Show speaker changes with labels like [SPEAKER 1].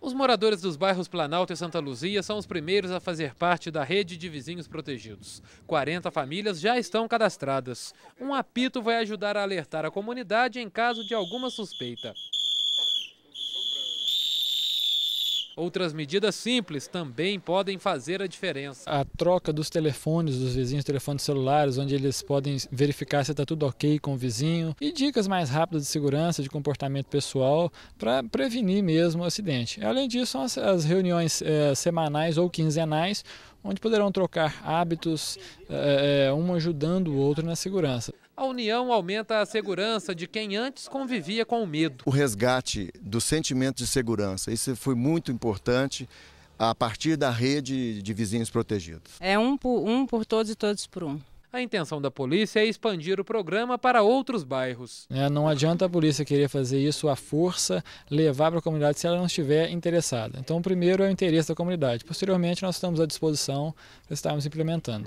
[SPEAKER 1] Os moradores dos bairros Planalto e Santa Luzia são os primeiros a fazer parte da rede de vizinhos protegidos. 40 famílias já estão cadastradas. Um apito vai ajudar a alertar a comunidade em caso de alguma suspeita. Outras medidas simples também podem fazer a diferença.
[SPEAKER 2] A troca dos telefones dos vizinhos, telefones celulares, onde eles podem verificar se está tudo ok com o vizinho e dicas mais rápidas de segurança, de comportamento pessoal para prevenir mesmo o acidente. Além disso, as, reuniões é, semanais ou quinzenais onde poderão trocar hábitos, é, um ajudando o outro na segurança.
[SPEAKER 1] A união aumenta a segurança de quem antes convivia com o medo.
[SPEAKER 3] O resgate do sentimento de segurança, isso foi muito importante a partir da rede de vizinhos protegidos.
[SPEAKER 1] É um por, um por todos e todos por um. A intenção da polícia é expandir o programa para outros bairros.
[SPEAKER 3] É, não adianta a polícia querer fazer isso
[SPEAKER 2] à força, levar para a comunidade se ela não estiver interessada. Então, primeiro é o interesse da comunidade. Posteriormente, nós estamos à disposição para estarmos implementando.